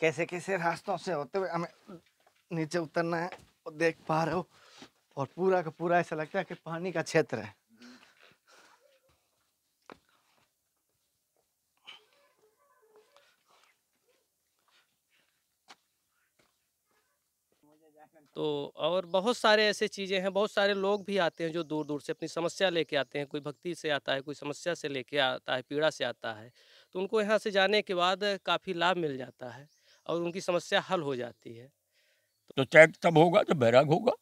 कैसे कैसे रास्तों से होते हुए हमें नीचे उतरना है और देख पा रहे हो और पूरा का पूरा ऐसा लगता है कि पानी का क्षेत्र है तो और बहुत सारे ऐसे चीज़ें हैं बहुत सारे लोग भी आते हैं जो दूर दूर से अपनी समस्या लेके आते हैं कोई भक्ति से आता है कोई समस्या से लेके आता है पीड़ा से आता है तो उनको यहाँ से जाने के बाद काफ़ी लाभ मिल जाता है और उनकी समस्या हल हो जाती है तो, तो चैक तब होगा जब बैराग होगा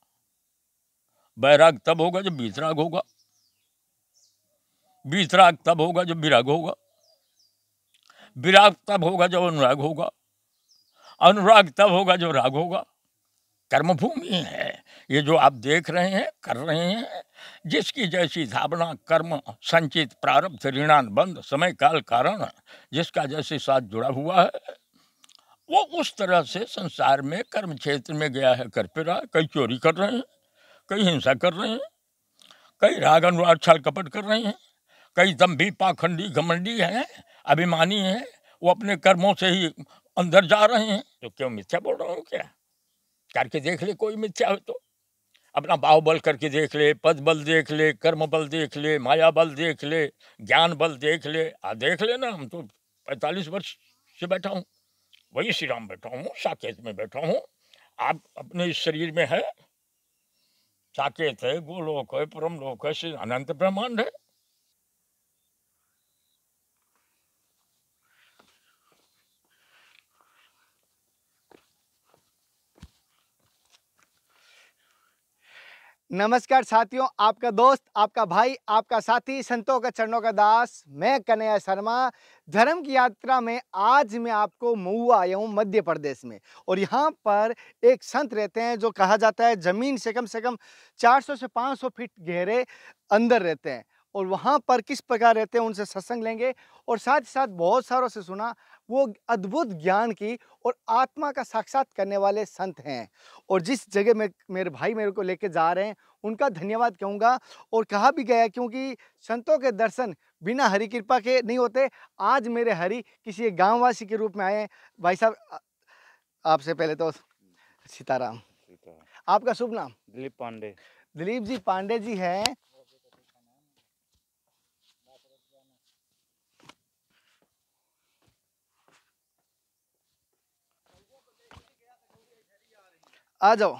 बैराग तब होगा जब बीसराग होगा बीसराग तब होगा जब विराग होगा विराग तब होगा जब अनुराग होगा अनुराग तब होगा जब राग होगा कर्मभूमि है ये जो आप देख रहे हैं कर रहे हैं जिसकी जैसी धावना कर्म संचित प्रारब्ध ऋणान बंद समय काल कारण जिसका जैसे साथ जुड़ा हुआ है वो उस तरह से संसार में कर्म क्षेत्र में गया है कर पिरा कई चोरी कर रहे हैं कई हिंसा कर रहे हैं कई राग अनुराग छल कपट कर रहे हैं कई दम्भी पाखंडी घमंडी हैं अभिमानी हैं वो अपने कर्मों से ही अंदर जा रहे हैं तो क्यों मिथ्या बोल रहा हूँ क्या करके देख ले कोई मिथ्या हो तो अपना बाहुबल करके देख ले पद बल देख ले कर्म बल देख ले माया बल देख ले ज्ञान बल देख ले आ देख लेना हम तो पैंतालीस वर्ष से बैठा हूँ वही श्री राम बैठा हूँ साकेत में बैठा हूँ आप अपने इस शरीर में है साकेत है गोलोक है परम लोक है श्री अनंत ब्रह्मांड है नमस्कार साथियों आपका दोस्त आपका भाई आपका साथी संतों का चरणों का दास मैं कन्हैया शर्मा धर्म की यात्रा में आज मैं आपको मऊआ आया हूँ मध्य प्रदेश में और यहाँ पर एक संत रहते हैं जो कहा जाता है ज़मीन से कम से कम 400 से 500 फीट गहरे अंदर रहते हैं और वहाँ पर किस प्रकार रहते हैं उनसे सत्संग लेंगे और साथ ही साथ बहुत सारों से सुना वो अद्भुत ज्ञान की और आत्मा का साक्षात करने वाले संत हैं और जिस जगह में मेरे भाई मेरे को लेके जा रहे हैं उनका धन्यवाद कहूँगा और कहा भी गया क्योंकि संतों के दर्शन बिना हरि कृपा के नहीं होते आज मेरे हरि किसी एक गाँववासी के रूप में आए भाई साहब आपसे पहले तो सीताराम आपका शुभ नाम दिलीप पांडे दिलीप जी पांडे जी हैं आ जाओ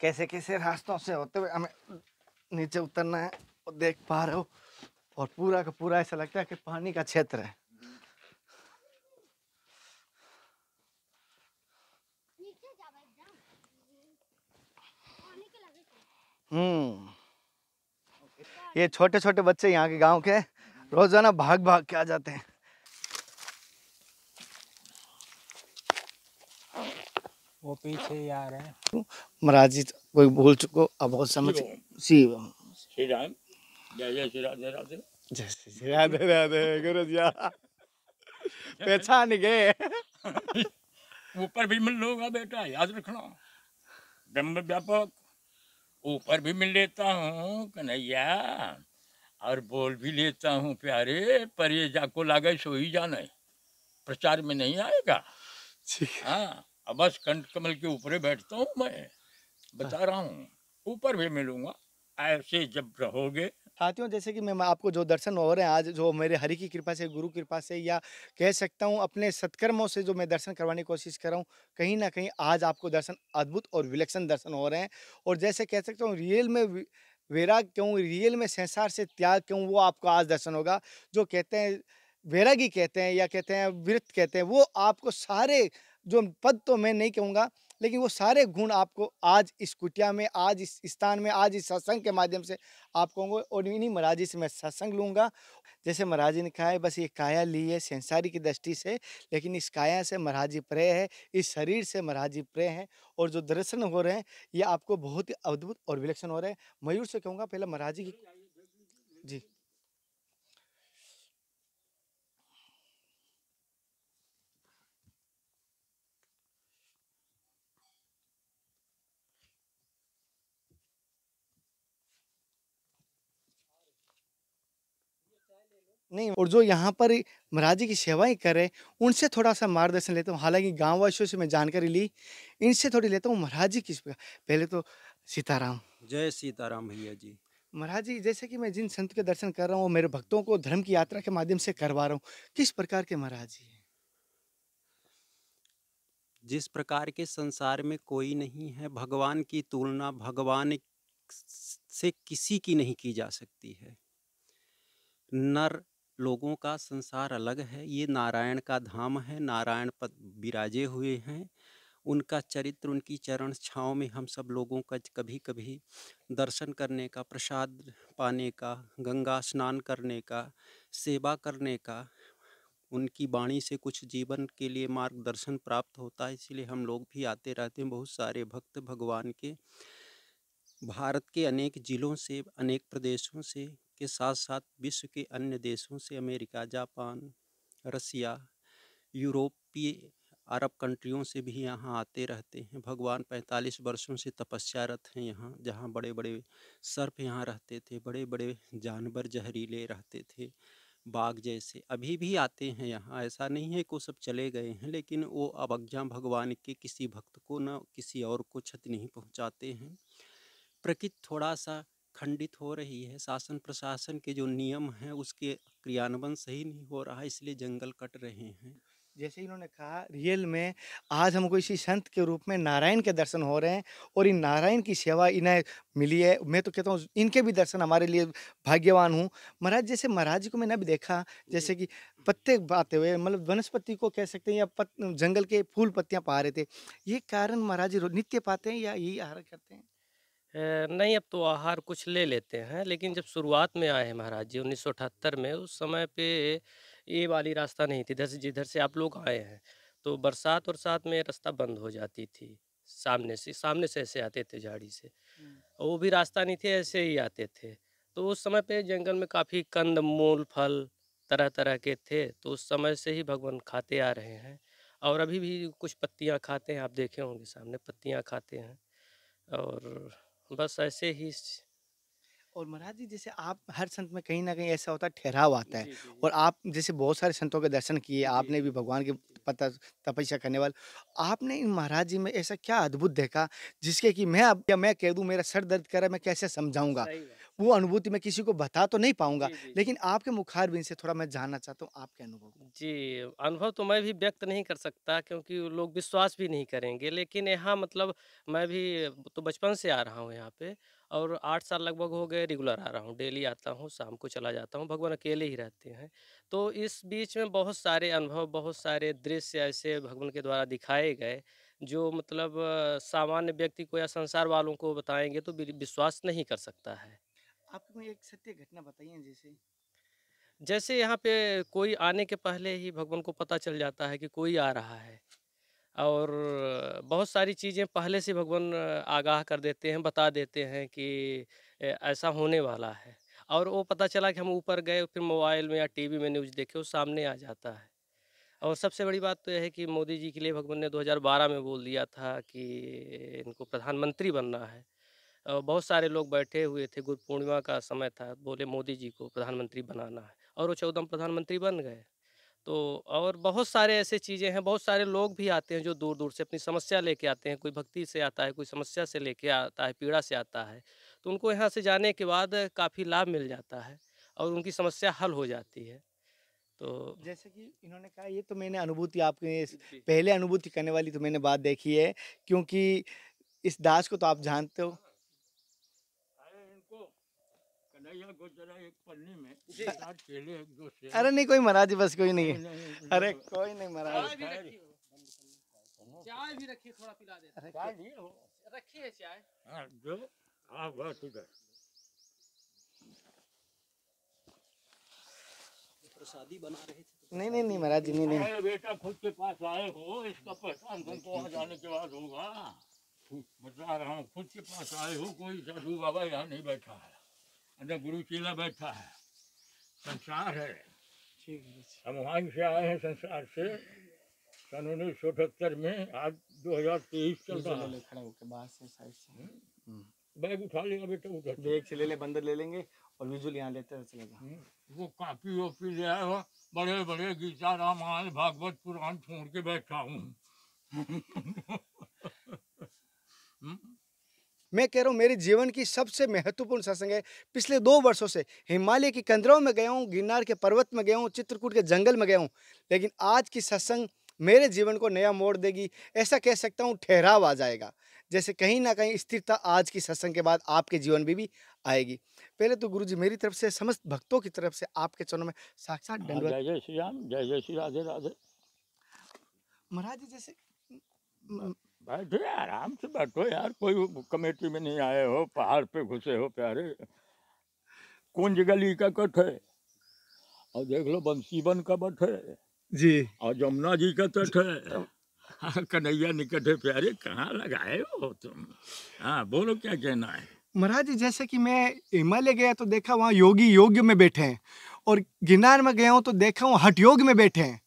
कैसे कैसे रास्तों से होते हुए हमें नीचे उतरना है और देख पा रहे हो और पूरा का पूरा ऐसा लगता है कि पानी का क्षेत्र है ये छोटे छोटे बच्चे यहाँ के गांव के रोज़ाना भाग भाग के आ जाते हैं वो पीछे यार है महाराज जी कोई भूल चुको अब बहुत समझ सी श्री राम जय जय श्री राधे राधे जय श्री राधे राधे पहचान गए ऊपर भी मन लोग बेटा याद रखना व्यापक ऊपर भी मिल लेता हूँ कन्हैया और बोल भी लेता हूँ प्यारे पर ये जाको लागे सो ही जाने प्रचार में नहीं आएगा हाँ अब बस कंठ कमल के ऊपर बैठता हूँ मैं बता हाँ। रहा हूँ ऊपर भी मिलूंगा ऐसे जब रहोगे साथियों जैसे कि मैं आपको जो दर्शन हो रहे हैं आज जो मेरे हरि की कृपा से गुरु कृपा से या कह सकता हूँ अपने सत्कर्मों से जो मैं दर्शन करवाने की कोशिश कर रहा हूँ कहीं ना कहीं आज आपको दर्शन अद्भुत और विलक्षण दर्शन हो रहे हैं और जैसे कह सकता हूँ रियल में वैराग क्यों रियल में संसार से त्याग क्यों वो आपको आज दर्शन होगा जो कहते हैं वैरागी कहते हैं या कहते हैं वृत्त कहते हैं वो आपको सारे जो पद तो मैं नहीं कहूँगा लेकिन वो सारे गुण आपको आज इस कुटिया में आज इस स्थान में आज इस सत्संग के माध्यम से आपको होंगे और इन्हीं महाराज जी से मैं सत्संग लूँगा जैसे महाराज जी ने कहा है बस ये काया ली है संसारी की दृष्टि से लेकिन इस काया से महाराज जी प्रे है इस शरीर से महाराज जी प्रे हैं और जो दर्शन हो रहे हैं ये आपको बहुत ही अद्भुत और विलक्षण हो रहे हैं मयूर से कहूँगा पहले महाराज जी की नहीं और जो यहाँ पर महाराज जी की सेवाएं करें उनसे थोड़ा सा मार्गदर्शन लेता हूँ हालांकि गाँव वासियों से मैं जानकारी ली इनसे थोड़ी लेता हूँ महाराज जी किस पहले तो सीताराम जय सीताराम भैया जी महाराज जी जैसे कि मैं जिन संत के दर्शन कर रहा हूँ मेरे भक्तों को धर्म की यात्रा के माध्यम से करवा रहा हूँ किस प्रकार के महाराज जी जिस प्रकार के संसार में कोई नहीं है भगवान की तुलना भगवान से किसी की नहीं की जा सकती है नर लोगों का संसार अलग है ये नारायण का धाम है नारायण पद विराजे हुए हैं उनका चरित्र उनकी चरण छाँव में हम सब लोगों का कभी कभी दर्शन करने का प्रसाद पाने का गंगा स्नान करने का सेवा करने का उनकी वाणी से कुछ जीवन के लिए मार्गदर्शन प्राप्त होता है इसलिए हम लोग भी आते रहते हैं बहुत सारे भक्त भगवान के भारत के अनेक ज़िलों से अनेक प्रदेशों से के साथ साथ विश्व के अन्य देशों से अमेरिका जापान रसिया यूरोपीय अरब कंट्रियों से भी यहाँ आते रहते हैं भगवान पैंतालीस वर्षों से तपस्यारत हैं यहाँ जहाँ बड़े बड़े सर्प यहाँ रहते थे बड़े बड़े जानवर जहरीले रहते थे बाघ जैसे अभी भी आते हैं यहाँ ऐसा नहीं है कि सब चले गए हैं लेकिन वो अवज्ञा भगवान के किसी भक्त को न किसी और को क्षति नहीं पहुँचाते हैं प्रकृति थोड़ा सा खंडित हो रही है शासन प्रशासन के जो नियम हैं उसके क्रियान्वयन सही नहीं हो रहा है इसलिए जंगल कट रहे हैं जैसे इन्होंने कहा रियल में आज हमको इसी संत के रूप में नारायण के दर्शन हो रहे हैं और इन नारायण की सेवा इन्हें मिली है मैं तो कहता हूँ इनके भी दर्शन हमारे लिए भाग्यवान हूँ महाराज जैसे महाराज को मैंने अभी देखा जैसे कि पत्ते आते हुए मतलब वनस्पति को कह सकते हैं या पत, जंगल के फूल पत्तियाँ पा रहे थे ये कारण महाराज नित्य पाते हैं या यही आहार करते हैं नहीं, अब तो आहार कुछ ले लेते हैं, लेकिन जब शुरुआत में आए हैं महाराज जी उन्नीस में, उस समय पे ये वाली रास्ता नहीं थी, जैसे जिधर से आप लोग आए हैं। तो बरसात साथ में रास्ता बंद हो जाती थी, सामने से सामने से ऐसे आते थे झाड़ी से। वो भी रास्ता नहीं थे, ऐसे ही आते थे। तो उस समय पे जंगल में काफ़ी कंद-मूल, फल तरह-तरह के थे, तो उस समय से ही भगवान खाते आ रहे हैं और अभी भी कुछ पत्तियाँ खाते हैं, आप देखे होंगे सामने पत्तियाँ खाते हैं और बस ऐसे ही और महाराज जी जैसे आप हर संत में कहीं ना कहीं ऐसा होता है ठहराव आता है और आप जैसे बहुत सारे संतों के दर्शन किए आपने भी भगवान के पता तपस्या करने वाले आपने इन महाराज जी में ऐसा क्या अद्भुत देखा जिसके कि मैं अब या मैं कह दूँ मेरा सर दर्द कर रहा है मैं कैसे समझाऊंगा वो अनुभूति मैं किसी को बता तो नहीं पाऊंगा लेकिन आपके भी से थोड़ा मैं जानना चाहता हूँ आपके अनुभव जी अनुभव तो मैं भी व्यक्त नहीं कर सकता क्योंकि लोग विश्वास भी नहीं करेंगे लेकिन यहाँ मतलब मैं भी तो बचपन से आ रहा हूँ यहाँ पे और आठ साल लगभग हो गए रेगुलर आ रहा हूँ, डेली आता हूँ, शाम को चला जाता हूँ, भगवान अकेले ही रहते हैं। तो इस बीच में बहुत सारे अनुभव, बहुत सारे दृश्य ऐसे भगवान के द्वारा दिखाए गए, जो मतलब सामान्य व्यक्ति को या संसार वालों को बताएंगे तो विश्वास नहीं कर सकता है। आप एक सत्य घटना बताइए जैसे? जैसे यहाँ पे कोई आने के पहले ही भगवान को पता चल जाता है कि कोई आ रहा है। और बहुत सारी चीज़ें पहले से भगवान आगाह कर देते हैं बता देते हैं कि ऐसा होने वाला है और वो पता चला कि हम ऊपर गए फिर मोबाइल में या टीवी में न्यूज़ देखे वो सामने आ जाता है और सबसे बड़ी बात तो यह है कि मोदी जी के लिए भगवान ने 2012 में बोल दिया था कि इनको प्रधानमंत्री बनना है और बहुत सारे लोग बैठे हुए थे गुरु पूर्णिमा का समय था बोले मोदी जी को प्रधानमंत्री बनाना है और वो चौदह प्रधानमंत्री बन गए तो और बहुत सारे ऐसे चीज़ें हैं बहुत सारे लोग भी आते हैं जो दूर दूर से अपनी समस्या लेके आते हैं कोई भक्ति से आता है कोई समस्या से लेके आता है पीड़ा से आता है तो उनको यहाँ से जाने के बाद काफ़ी लाभ मिल जाता है और उनकी समस्या हल हो जाती है तो जैसे कि इन्होंने कहा ये तो मैंने अनुभूति आपके पहले अनुभूति करने वाली तो मैंने बात देखी है क्योंकि इस दास को तो आप जानते हो अरे नहीं कोई महाराज बस कोई नहीं अरे कोई नहीं महाराज चाय भी रखिए थोड़ा पिला देते चाय भी चाय हाँ, जो हां ठीक है प्रसादी तो बना रहे थे तो नहीं नहीं नहीं महाराज जी नहीं नहीं बेटा खुद के पास आए हो इसका पहचान तुमको आ जाने के बाद होगा बता रहा हूँ खुद के पास आए हो कोई साधु बाबा यहाँ नहीं बैठा है अच्छा गुरु चीला बैठा है संसार है हम वहाँ से आए हैं संसार से सन उन्नीस सौ अठहत्तर में आज दो हजार तेईस चल रहा है खड़ा होकर बाहर से साइड से हम्म। हम्म। बैग उठा लेगा बेटा उठा बैग से ले ले बंदर ले लेंगे और विजुअल यहाँ लेते चलेगा हम्म। वो कापी वापी ले आए हो बड़े बड़े गीता रामायण भागवत पुराण छोड़ के बैठा हूँ मैं कह रहा हूँ मेरे जीवन की सबसे महत्वपूर्ण सत्संग है पिछले दो वर्षों से हिमालय की कंदरों में गया हूँ गिरनार के पर्वत में गया हूँ चित्रकूट के जंगल में गया हूँ लेकिन आज की सत्संग मेरे जीवन को नया मोड़ देगी ऐसा कह सकता हूँ ठहराव आ जाएगा जैसे कहीं ना कहीं स्थिरता आज की सत्संग के बाद आपके जीवन में भी आएगी पहले तो गुरु जी मेरी तरफ से समस्त भक्तों की तरफ से आपके चरणों में साक्षात हाँ, जय जय श्री राम जय जय श्री राधे राधे महाराज जी जैसे बैठे आराम से बैठो यार कोई कमेटी में नहीं आए हो पहाड़ पे घुसे हो प्यारे कुंज गली का कट है और देख लो बंसीबन का बट है जी और जमुना जी का तट है हाँ, कन्हैया निकट है प्यारे कहाँ लगाए हो तुम हाँ बोलो क्या कहना है महाराज जैसे कि मैं हिमालय गया तो देखा वहाँ योगी योग में बैठे हैं और गिरनार में गया हूँ तो देखा हूँ हट योग में बैठे हैं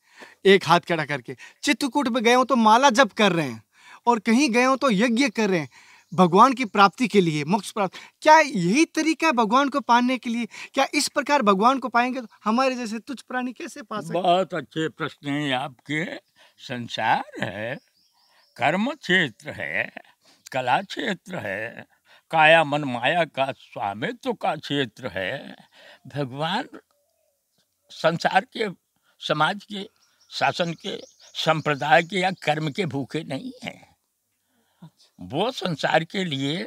एक हाथ खड़ा करके चित्रकूट में गए हूँ तो माला जप कर रहे हैं और कहीं गए हो तो यज्ञ कर रहे हैं भगवान की प्राप्ति के लिए मोक्ष प्राप्त क्या यही तरीका है भगवान को पाने के लिए क्या इस प्रकार भगवान को पाएंगे तो हमारे जैसे तुच्छ प्राणी कैसे पा सकते बहुत अच्छे प्रश्न है आपके संसार है कर्म क्षेत्र है कला क्षेत्र है काया मन माया का स्वामित्व का क्षेत्र है भगवान संसार के समाज के शासन के संप्रदाय के या कर्म के भूखे नहीं हैं वो संसार के लिए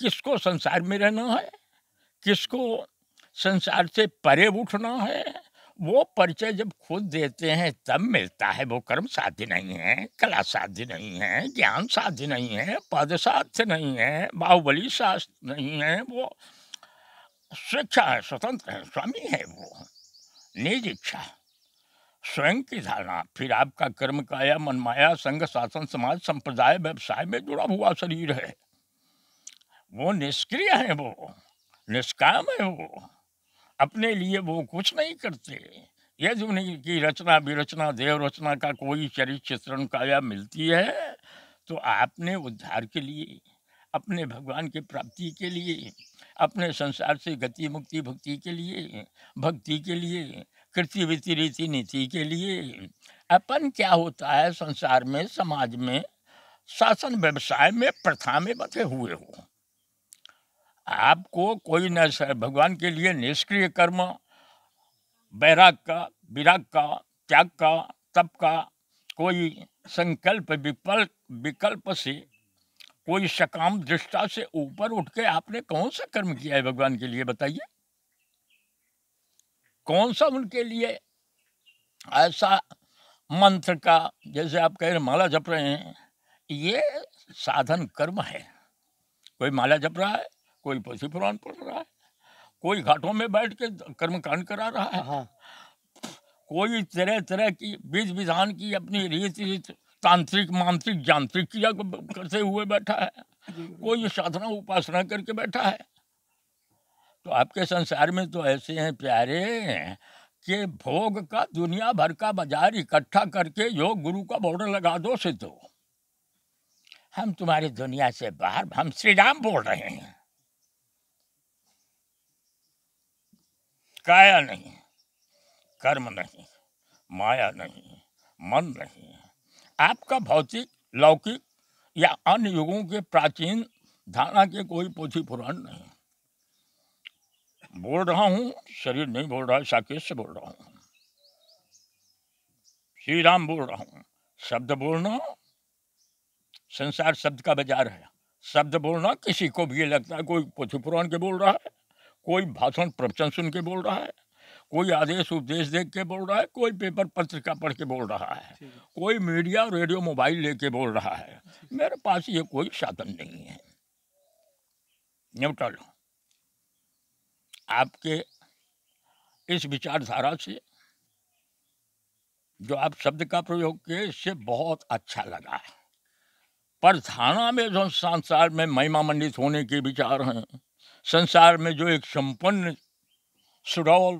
किसको संसार में रहना है किसको संसार से परे उठना है वो परिचय जब खुद देते हैं तब मिलता है वो कर्म साध्य नहीं है कला साध्य नहीं है ज्ञान साध्य नहीं है पद साध्य नहीं है बाहुबली शास्त्र नहीं है वो स्वेच्छा है स्वतंत्र है स्वामी है वो निज इच्छा स्वयं की धारणा फिर आपका कर्म काया मनमाया संघ शासन समाज संप्रदाय व्यवसाय में जुड़ा हुआ शरीर है वो निष्क्रिय है वो निष्काम है वो अपने लिए वो कुछ नहीं करते यदि उन्हीं की रचना विरचना देव रचना का कोई चरित्र चित्रण काया मिलती है तो आपने उद्धार के लिए अपने भगवान की प्राप्ति के लिए अपने संसार से गति मुक्ति भक्ति के लिए भक्ति के लिए कृति विति रीति नीति के लिए अपन क्या होता है संसार में समाज में शासन व्यवसाय में प्रथा में बचे हुए हो आपको कोई न भगवान के लिए निष्क्रिय कर्म बैराग का विराग का त्याग का तप का कोई संकल्प विकल्प विकल्प से कोई सकाम दृष्टा से ऊपर उठ के आपने कौन सा कर्म किया है भगवान के लिए बताइए कौन सा उनके लिए ऐसा मंत्र का जैसे आप कह रहे माला जप रहे हैं ये साधन कर्म है कोई माला जप रहा है कोई पशु पुराण पढ़ रहा है कोई घाटों में बैठ के कर्म कांड करा रहा है हाँ। कोई तरह तरह की विध विधान की अपनी रीत रीत तांत्रिक मांत्रिक यांत्रिक क्रिया करते हुए बैठा है कोई साधना उपासना करके बैठा है तो आपके संसार में तो ऐसे हैं प्यारे कि भोग का दुनिया भर का बाजार इकट्ठा करके योग गुरु का बॉर्डर लगा दो से तो हम तुम्हारी दुनिया से बाहर हम श्री राम बोल रहे हैं काया नहीं कर्म नहीं माया नहीं मन नहीं आपका भौतिक लौकिक या अन्य युगों के प्राचीन धारणा के कोई पोथी पुराण नहीं बोल रहा हूँ शरीर नहीं बोल रहा है साकेत से बोल रहा हूँ श्री राम बोल रहा हूँ शब्द बोलना संसार शब्द का बाजार है शब्द बोलना किसी को भी ये लगता है कोई पोथी पुराण के बोल रहा है कोई भाषण प्रवचन सुन के बोल रहा है कोई आदेश उपदेश देख के बोल रहा है कोई पेपर पत्रिका पढ़ के बोल रहा है कोई मीडिया रेडियो मोबाइल लेके बोल रहा है मेरे पास ये कोई साधन नहीं है न्यूट्रल आपके इस विचारधारा से जो आप शब्द का प्रयोग किए इससे बहुत अच्छा लगा पर धारणा में जो संसार में महिमा मंडित होने के विचार हैं संसार में जो एक संपन्न सुडौल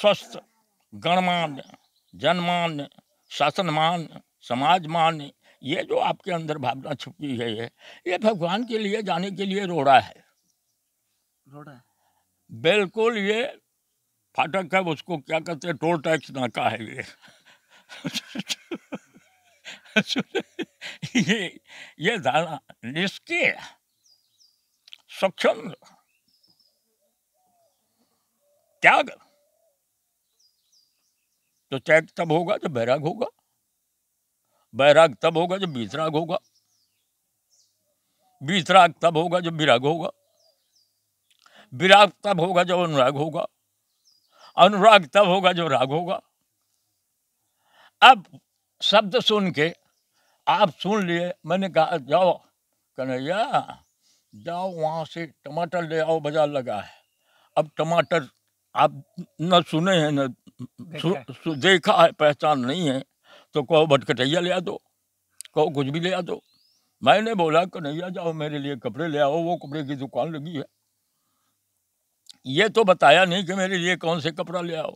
स्वस्थ गणमान्य जनमान्य शासनमान समाजमान ये जो आपके अंदर भावना छुपी है ये भगवान के लिए जाने के लिए रोड़ा है रोड़ा है बिल्कुल ये फाटक है उसको क्या कहते हैं टोल टैक्स नाका है ये ये ये निष्क्रिय सक्षम कर तो चैक तब होगा जब बैराग होगा बैराग तब होगा जब बीतराग होगा बीतराग तब होगा जब विराग होगा विराग तब होगा जब अनुराग होगा अनुराग तब होगा जब राग होगा अब शब्द सुन के आप सुन लिए मैंने कहा जाओ कन्हैया जाओ वहाँ से टमाटर ले आओ बाजार लगा है अब टमाटर आप न सुने हैं न सु, सु, देखा है पहचान नहीं है तो कहो भटकटैया ले आ दो कहो कुछ भी ले आ दो मैंने बोला कन्हैया जाओ मेरे लिए कपड़े ले आओ वो कपड़े की दुकान लगी है ये तो बताया नहीं कि मेरे लिए कौन से कपड़ा ले आओ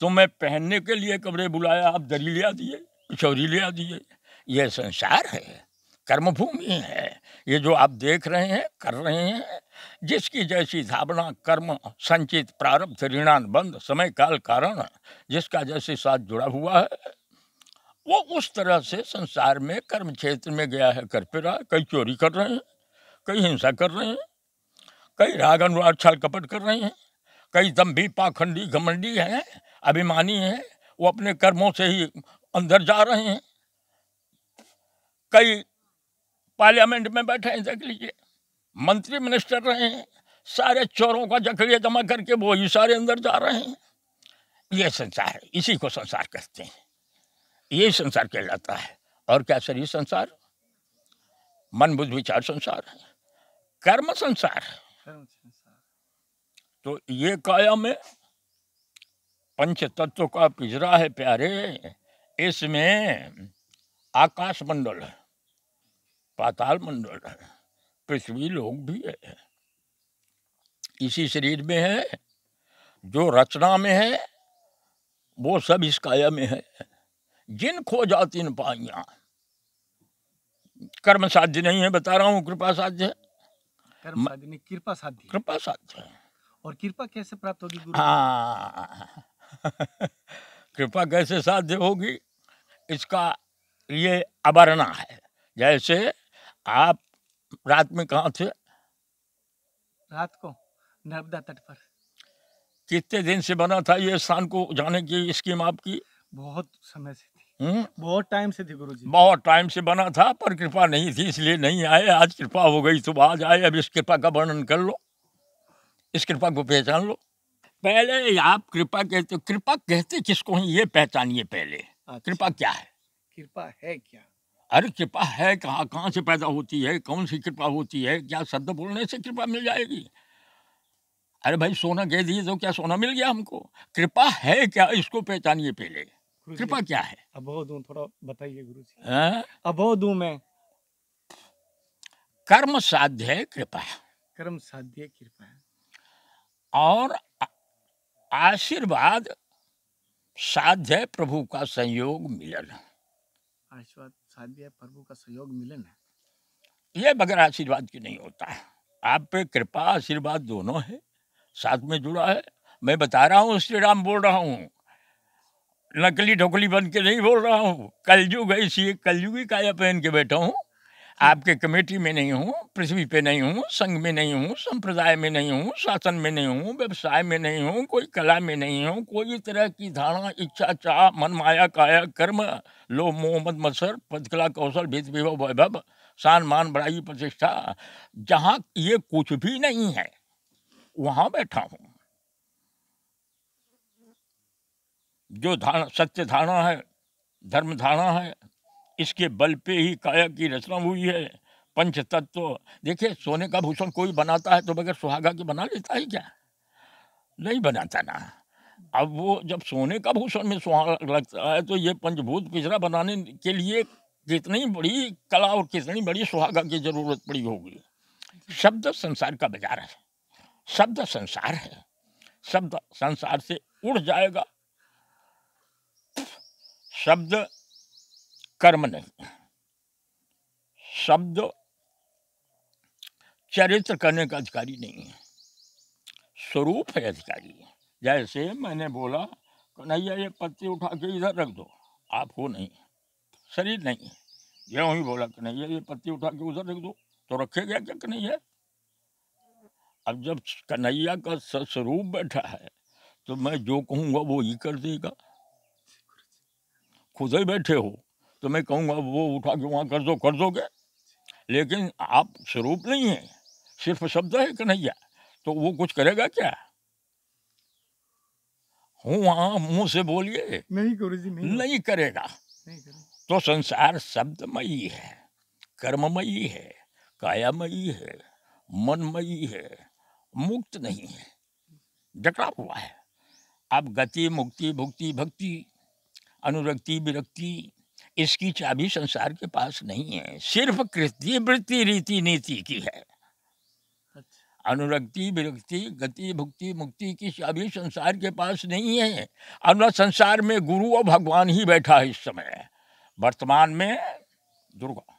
तो मैं पहनने के लिए कपड़े बुलाया आप दरी ले आ दिए चौरी ले आ दिए ये संसार है कर्मभूमि है ये जो आप देख रहे हैं कर रहे हैं जिसकी जैसी धावना कर्म संचित प्रारब्ध ऋणान बंद समय काल कारण जिसका जैसे साथ जुड़ा हुआ है वो उस तरह से संसार में कर्म क्षेत्र में गया है कर पे रहा कई चोरी कर रहे हैं कई हिंसा कर रहे हैं कई राग अनुराग छल कपट कर रहे हैं कई दम्भी पाखंडी घमंडी हैं अभिमानी हैं वो अपने कर्मों से ही अंदर जा रहे हैं कई पार्लियामेंट में बैठे हैं देख लीजिए मंत्री मिनिस्टर रहे हैं सारे चोरों का जकड़िया जमा करके वो ही सारे अंदर जा रहे हैं ये संसार है इसी को संसार कहते हैं ये संसार कहलाता है और क्या शरीर संसार मन बुद्ध विचार संसार है कर्म संसार है तो ये काया में पंच तत्व का पिजरा है प्यारे इसमें आकाश मंडल है पाताल मंडल है पृथ्वी लोग भी है इसी शरीर में है जो रचना में है वो सब इस काया में है जिन खो जाती पाइया कर्म साध्य नहीं है बता रहा हूं कृपा साध्य है कर्म कृपा साध्य कृपा साध्य और कृपा कैसे प्राप्त होगी गुरु हाँ। कृपा कैसे साध्य होगी इसका ये अवरणा है जैसे आप रात में कहा थे रात को नर्मदा तट पर कितने दिन से बना था ये स्थान को जाने की स्कीम आपकी बहुत समय से बहुत टाइम से थी जी बहुत टाइम से बना था पर कृपा नहीं थी इसलिए नहीं आए आज कृपा हो गई तो आज आए अब इस कृपा का वर्णन कर लो इस कृपा को पहचान लो पहले आप कृपा कहते कृपा कहते किसको ही ये पहचानिए पहले अच्छा। कृपा क्या है कृपा है क्या अरे कृपा है कहाँ कहाँ से पैदा होती है कौन सी कृपा होती है क्या शब्द बोलने से कृपा मिल जाएगी अरे भाई सोना कह दिए तो क्या सोना मिल गया हमको कृपा है क्या इसको पहचानिए पहले कृपा क्या है अबो थोड़ा बताइए गुरु जी हाँ? अबो मैं कर्म साध्य कृपा कर्म साध्य कृपा और आशीर्वाद साध्य प्रभु का संयोग मिलन आशीर्वाद साध्य प्रभु का संयोग मिलन है ये बगैर आशीर्वाद की नहीं होता है आप पे कृपा आशीर्वाद दोनों है साथ में जुड़ा है मैं बता रहा हूँ श्री राम बोल रहा हूँ नकली ढोकली बन के नहीं बोल रहा हूँ कलयुग ऐसी कलयुग ही काया पहन के बैठा हूँ आपके कमेटी में नहीं हूँ पृथ्वी पे नहीं हूँ संघ में नहीं हूँ संप्रदाय में नहीं हूँ शासन में नहीं हूँ व्यवसाय में नहीं हूँ कोई कला में नहीं हूँ कोई तरह की धारणा इच्छा चाह मन माया काया कर्म लो मोहम्मद मसर पदकला कौशल भेद विभव वैभव शान मान बड़ाई प्रतिष्ठा जहाँ ये कुछ भी नहीं है वहाँ बैठा हूँ जो धारणा सत्य धारणा है धर्म धारणा है इसके बल पे ही काया की रचना हुई है पंच तत्व देखिए सोने का भूषण कोई बनाता है तो बगैर सुहागा के बना लेता है क्या नहीं बनाता ना अब वो जब सोने का भूषण में सुहाग लगता है तो ये पंचभूत पिजरा बनाने के लिए कितनी बड़ी कला और कितनी बड़ी सुहागा की जरूरत पड़ी होगी शब्द संसार का बाजार है शब्द संसार है शब्द संसार से उड़ जाएगा शब्द कर्म नहीं शब्द चरित्र करने का अधिकारी नहीं है स्वरूप है अधिकारी जैसे मैंने बोला कन्हैया ये पत्ती उठा के इधर रख दो आप हो नहीं शरीर नहीं ये ही बोला कन्हैया ये पत्ती उठा के उधर रख दो तो रखे गया क्या कन्हैया अब जब कन्हैया का स्वरूप बैठा है तो मैं जो कहूँगा वो ही कर देगा खुद ही बैठे हो तो मैं कहूँगा वो उठा के वहाँ कर दो कर दोगे लेकिन आप स्वरूप नहीं हैं सिर्फ शब्द है कन्हैया तो वो कुछ करेगा क्या हूँ वहाँ मुँह से बोलिए नहीं गुरु जी नहीं, नहीं करेगा नहीं तो संसार शब्दमयी है कर्ममयी है कायामयी है मनमयी है मुक्त नहीं है जकड़ा हुआ है अब गति मुक्ति भुक्ति भक्ति अनुरक्ति विरक्ति इसकी चाबी संसार के पास नहीं है सिर्फ कृत्य वृत्ति रीति नीति की है अच्छा। अनुरक्ति विरक्ति गति भुक्ति मुक्ति की चाबी संसार के पास नहीं है अनुरा संसार में गुरु और भगवान ही बैठा है इस समय वर्तमान में दुर्गा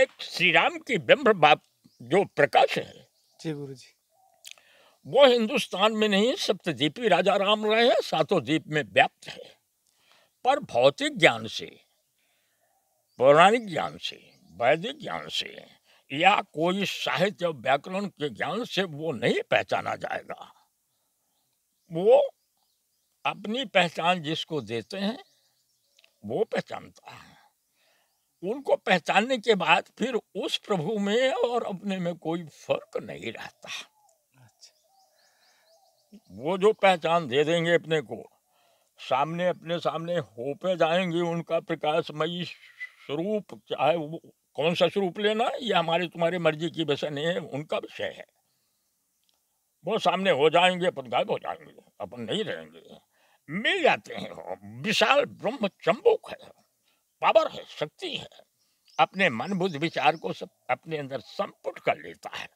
एक श्री राम की बिम्र बाप जो प्रकाश है जी गुरु जी वो हिंदुस्तान में नहीं सप्तद्वीपी राजा राम रहे हैं सातों द्वीप में व्याप्त है पर भौतिक ज्ञान से पौराणिक ज्ञान से वैदिक ज्ञान से या कोई साहित्य व्याकरण के ज्ञान से वो नहीं पहचाना जाएगा वो अपनी पहचान जिसको देते हैं वो पहचानता है उनको पहचानने के बाद फिर उस प्रभु में और अपने में कोई फर्क नहीं रहता वो जो पहचान दे देंगे अपने को सामने अपने सामने हो पे जाएंगे उनका प्रकाशमयी स्वरूप चाहे वो कौन सा स्वरूप लेना ये हमारे तुम्हारे मर्जी की विषय नहीं है उनका विषय है वो सामने हो जाएंगे अपन गायब हो जाएंगे अपन नहीं रहेंगे मिल जाते हैं विशाल ब्रह्म चंबुक है पावर है शक्ति है अपने मन बुद्ध विचार को सब अपने अंदर संपुट कर लेता है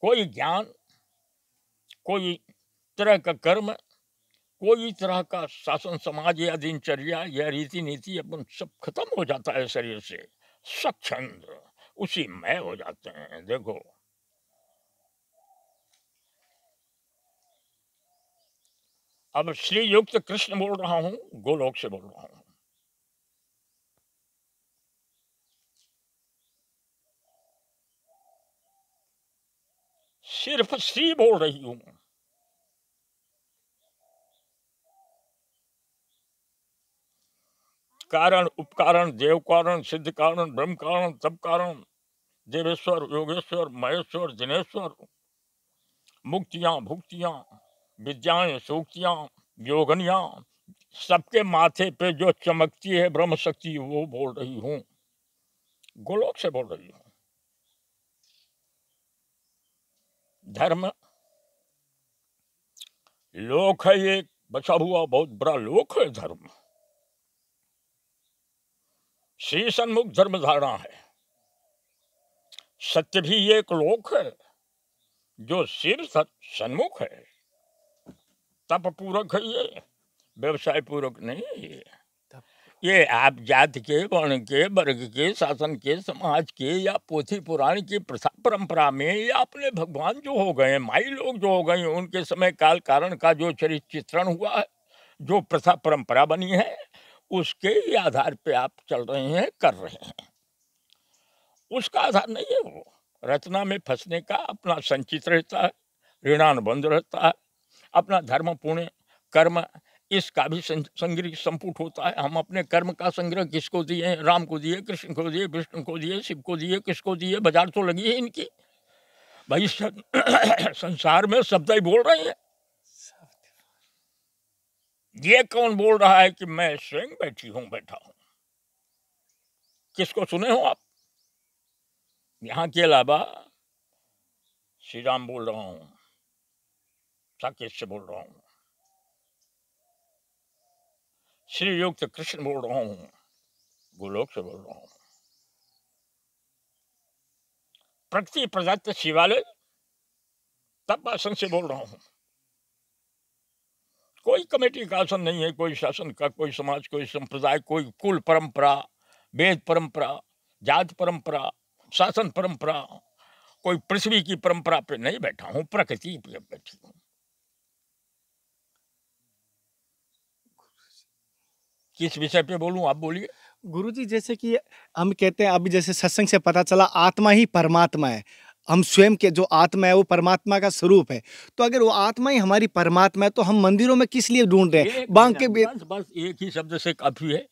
कोई ज्ञान कोई तरह का कर्म कोई तरह का शासन समाज या दिनचर्या या रीति नीति अपन सब खत्म हो जाता है शरीर से स्वच्छंद उसी में हो जाते हैं देखो अब श्रीयुक्त कृष्ण बोल रहा हूं गोलोक से बोल रहा हूं सिर्फ सी बोल रही हूं कारण उपकारण देव कारण सिद्ध कारण ब्रह्म कारण तब कारण देवेश्वर योगेश्वर महेश्वर दिनेश्वर मुक्तियां भुक्तियां विद्याएं सूक्तियां योगनिया सबके माथे पे जो चमकती है ब्रह्म शक्ति वो बोल रही हूँ गोलोक से बोल रही हूँ धर्म लोक है ये बचा हुआ बहुत बड़ा लोक है धर्म श्री सन्मुख धर्मधारणा है सत्य भी एक लोक है जो सिर सन्मुख है तप पूरक है ये व्यवसाय पूरक नहीं है ये आप जात के वर्ण के वर्ग के शासन के समाज के या पोथी पुराण की परंपरा में या अपने भगवान जो हो गए माई लोग जो हो गए उनके समय काल कारण का जो चरित चित्रण हुआ है जो प्रथा परंपरा बनी है उसके ही आधार पे आप चल रहे हैं कर रहे हैं उसका आधार नहीं है वो रचना में फंसने का अपना संचित रहता है ऋणानुबंध रहता है अपना धर्म पुण्य कर्म इसका भी संग्रह संपुट होता है हम अपने कर्म का संग्रह किसको दिए राम को दिए कृष्ण को दिए विष्णु को दिए शिव को दिए किसको दिए बाजार तो लगी है इनकी भाई संसार में शब्द ही बोल रहे हैं ये कौन बोल रहा है कि मैं स्वयं बैठी हूं बैठा हूं किसको सुने हो आप यहां के अलावा श्री राम बोल रहा हूं साकेत से बोल रहा हूं श्री श्रीयुक्त कृष्ण बोल रहा हूँ गोलोक से बोल रहा हूँ प्रकृति प्रदत्त शिवालय तब आसन से बोल रहा हूँ कोई कमेटी का आसन नहीं है कोई शासन का कोई समाज कोई संप्रदाय कोई कुल परंपरा वेद परंपरा जात परंपरा शासन परंपरा कोई पृथ्वी की परंपरा पे नहीं बैठा हूँ प्रकृति पे बैठी हूँ किस विषय पे बोलूँ आप बोलिए गुरु जी जैसे कि हम कहते हैं अभी जैसे सत्संग से पता चला आत्मा ही परमात्मा है हम स्वयं के जो आत्मा है वो परमात्मा का स्वरूप है तो अगर वो आत्मा ही हमारी परमात्मा है तो हम मंदिरों में किस लिए ढूंढ रहे हैं बांग के बस बस एक ही शब्द से काफी है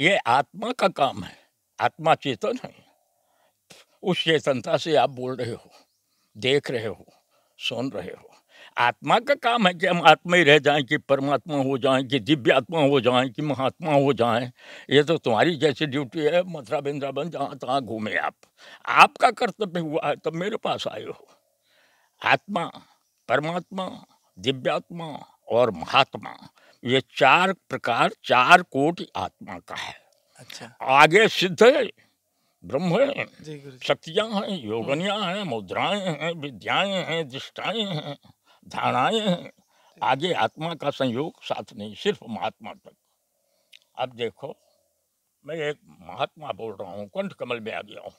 ये आत्मा का काम है आत्मा चेतन है उस चेतनता से आप बोल रहे हो देख रहे हो सुन रहे हो आत्मा का काम है कि हम आत्मा ही रह जाएं कि परमात्मा हो जाएं कि दिव्य आत्मा हो जाएं कि महात्मा हो जाएं ये तो तुम्हारी जैसी ड्यूटी है मथुरा वृंदावन जहाँ तहाँ घूमे आप आपका कर्तव्य हुआ है तब मेरे पास आए हो आत्मा परमात्मा दिव्यात्मा और महात्मा ये चार प्रकार चार कोटि आत्मा का है अच्छा आगे सिद्ध है ब्रह्म है शक्तियाँ हैं हम्म। योगनियाँ हैं मुद्राएं हैं विद्याएं हैं दिष्टाएं हैं धारणाएं हैं आगे आत्मा का संयोग साथ नहीं सिर्फ महात्मा तक अब देखो मैं एक महात्मा बोल रहा हूँ कंठ कमल में आ गया हूँ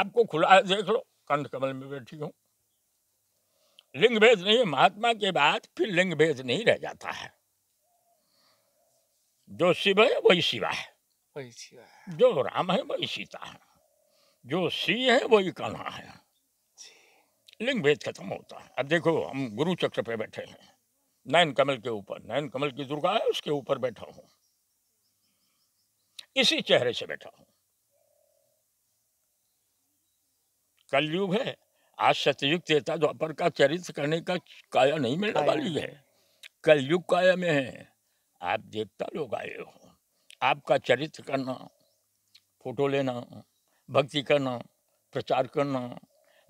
आपको खुला है देख लो कंठ कमल में बैठी हूँ लिंग भेद नहीं महात्मा के बाद फिर लिंग भेद नहीं रह जाता है जो शिव है वही शिवा है वही शिवा है जो राम है वही सीता है जो सी है वही कान्हा है लिंग भेद खत्म होता है अब देखो हम गुरु चक्र पे बैठे हैं नयन कमल के ऊपर नयन कमल की दुर्गा है उसके ऊपर बैठा हूं इसी चेहरे से बैठा हूं कलयुग है आज सतयुग तेता द्वापर का चरित्र करने का काया नहीं मिलने वाली है कलयुग काया में है आप देवता लोग आए हो आपका चरित्र करना फोटो लेना भक्ति करना प्रचार करना